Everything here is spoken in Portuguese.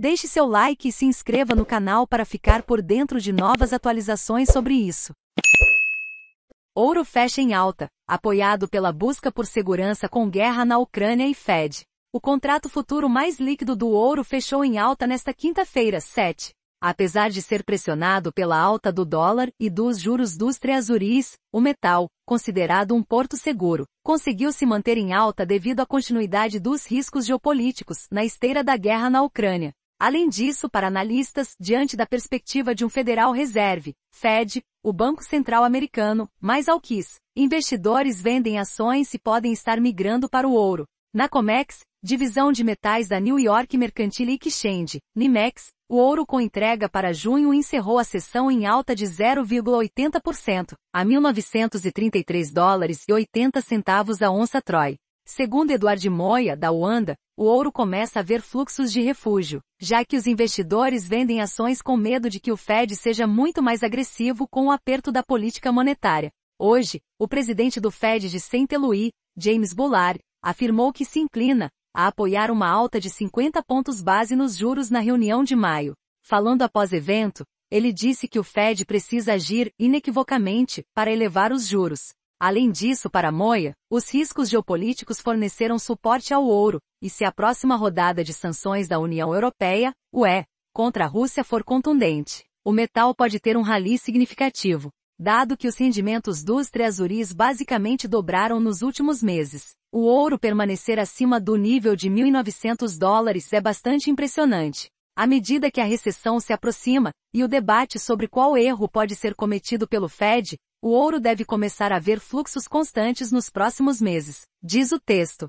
Deixe seu like e se inscreva no canal para ficar por dentro de novas atualizações sobre isso. Ouro fecha em alta, apoiado pela busca por segurança com guerra na Ucrânia e Fed. O contrato futuro mais líquido do ouro fechou em alta nesta quinta-feira, 7. Apesar de ser pressionado pela alta do dólar e dos juros dos treasuris, o metal, considerado um porto seguro, conseguiu se manter em alta devido à continuidade dos riscos geopolíticos na esteira da guerra na Ucrânia. Além disso, para analistas, diante da perspectiva de um Federal Reserve, Fed, o Banco Central Americano, mais alquis, investidores vendem ações e podem estar migrando para o ouro. Na COMEX, divisão de metais da New York Mercantile Exchange, NYMEX, o ouro com entrega para junho encerrou a sessão em alta de 0,80%, a 1933 dólares e 80 centavos a onça Troy. Segundo Eduardo Moya, da Uanda, o ouro começa a ver fluxos de refúgio, já que os investidores vendem ações com medo de que o Fed seja muito mais agressivo com o aperto da política monetária. Hoje, o presidente do Fed de Saint-Louis, James Bullard, afirmou que se inclina a apoiar uma alta de 50 pontos base nos juros na reunião de maio. Falando após evento, ele disse que o Fed precisa agir inequivocamente para elevar os juros. Além disso, para Moia, os riscos geopolíticos forneceram suporte ao ouro, e se a próxima rodada de sanções da União Europeia, UE, contra a Rússia for contundente, o metal pode ter um rally significativo, dado que os rendimentos dos treasuries basicamente dobraram nos últimos meses. O ouro permanecer acima do nível de 1.900 dólares é bastante impressionante. À medida que a recessão se aproxima, e o debate sobre qual erro pode ser cometido pelo Fed, o ouro deve começar a ver fluxos constantes nos próximos meses, diz o texto.